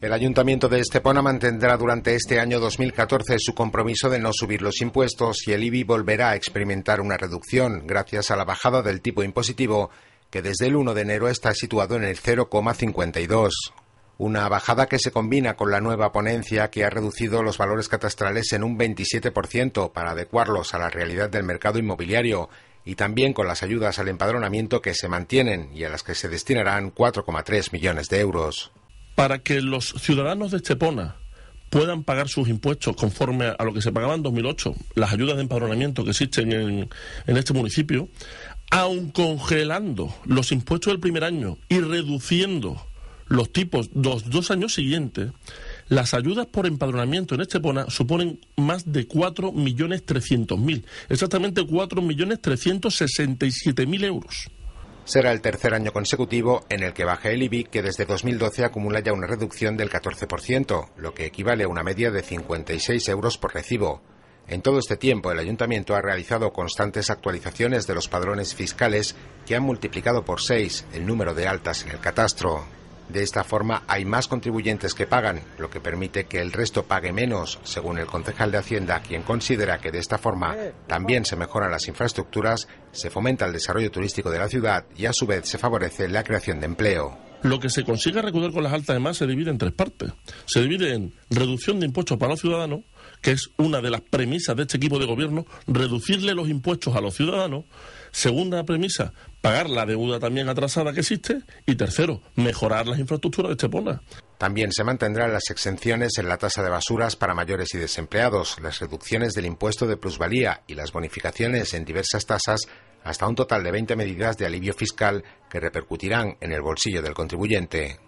El Ayuntamiento de Estepona mantendrá durante este año 2014 su compromiso de no subir los impuestos y el IBI volverá a experimentar una reducción gracias a la bajada del tipo impositivo que desde el 1 de enero está situado en el 0,52. Una bajada que se combina con la nueva ponencia que ha reducido los valores catastrales en un 27% para adecuarlos a la realidad del mercado inmobiliario y también con las ayudas al empadronamiento que se mantienen y a las que se destinarán 4,3 millones de euros para que los ciudadanos de Estepona puedan pagar sus impuestos conforme a lo que se pagaba en 2008, las ayudas de empadronamiento que existen en, en este municipio, aun congelando los impuestos del primer año y reduciendo los tipos los dos años siguientes, las ayudas por empadronamiento en Estepona suponen más de 4.300.000, exactamente 4.367.000 euros. Será el tercer año consecutivo en el que baja el IBI, que desde 2012 acumula ya una reducción del 14%, lo que equivale a una media de 56 euros por recibo. En todo este tiempo, el ayuntamiento ha realizado constantes actualizaciones de los padrones fiscales que han multiplicado por seis el número de altas en el catastro. De esta forma hay más contribuyentes que pagan, lo que permite que el resto pague menos, según el concejal de Hacienda, quien considera que de esta forma eh, también se mejoran las infraestructuras, se fomenta el desarrollo turístico de la ciudad y a su vez se favorece la creación de empleo. Lo que se consigue recaudar con las altas de más se divide en tres partes. Se divide en reducción de impuestos para los ciudadanos, que es una de las premisas de este equipo de gobierno, reducirle los impuestos a los ciudadanos. Segunda premisa, pagar la deuda también atrasada que existe. Y tercero, mejorar las infraestructuras de Estepona. También se mantendrán las exenciones en la tasa de basuras para mayores y desempleados, las reducciones del impuesto de plusvalía y las bonificaciones en diversas tasas hasta un total de 20 medidas de alivio fiscal que repercutirán en el bolsillo del contribuyente.